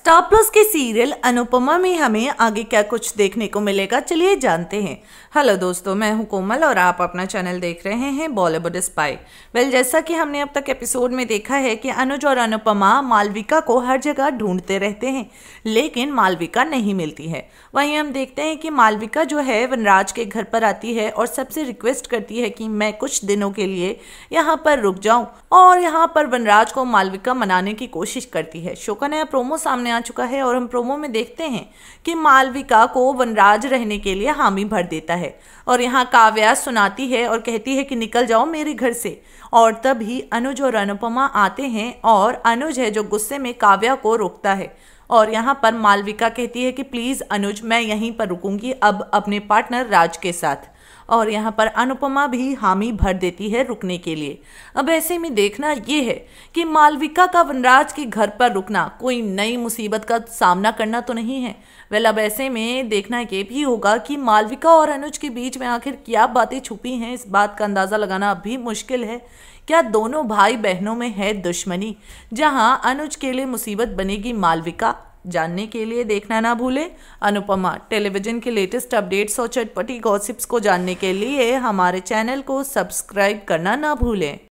star Plus के serial Anupamaa में हमें आगे क्या कुछ देखने को मिलेगा चलिए जानते हैं हेलो दोस्तों मैं हूं कोमल और आप अपना चैनल देख रहे हैं बॉलीवुड स्पाई वेल जैसा कि हमने अब तक एपिसोड में देखा है कि अनुज और अनुपमा मालविका को हर जगह ढूंढते रहते हैं लेकिन मालविका नहीं मिलती है वहीं हम देखते हैं कि मालविका जो है वनराज के घर पर आती है और सबसे रिक्वेस्ट करती है कि मैं कुछ दिनों के लिए यहाँ पर रुक जाऊँ और यहाँ पर वनराज को मालविका मनाने की कोशिश करती है शोका नया प्रोमो सामने सामने आ चुका है और हम प्रोमो में देखते हैं कि मालविका को वनराज रहने के लिए हामी भर देता है और यहाँ काव्या सुनाती है और कहती है कि निकल जाओ मेरे घर से और तभी अनुज और अनुपमा आते हैं और अनुज है जो गुस्से में काव्या को रोकता है और यहाँ पर मालविका कहती है कि प्लीज़ अनुज मैं यहीं पर रुकूंगी अब अपने पार्टनर राज के साथ और यहाँ पर अनुपमा भी हामी भर देती है रुकने के लिए अब ऐसे में देखना ये है कि मालविका का वनराज के घर पर रुकना कोई नई मुसीबत का सामना करना तो नहीं है वेल अब ऐसे में देखना ये भी होगा कि मालविका और अनुज के बीच में आखिर क्या बातें छुपी हैं इस बात का अंदाज़ा लगाना भी मुश्किल है क्या दोनों भाई बहनों में है दुश्मनी जहाँ अनुज के लिए मुसीबत बनेगी मालविका जानने के लिए देखना ना भूलें अनुपमा टेलीविज़न के लेटेस्ट अपडेट्स और चटपटी गॉसिप्स को जानने के लिए हमारे चैनल को सब्सक्राइब करना ना भूलें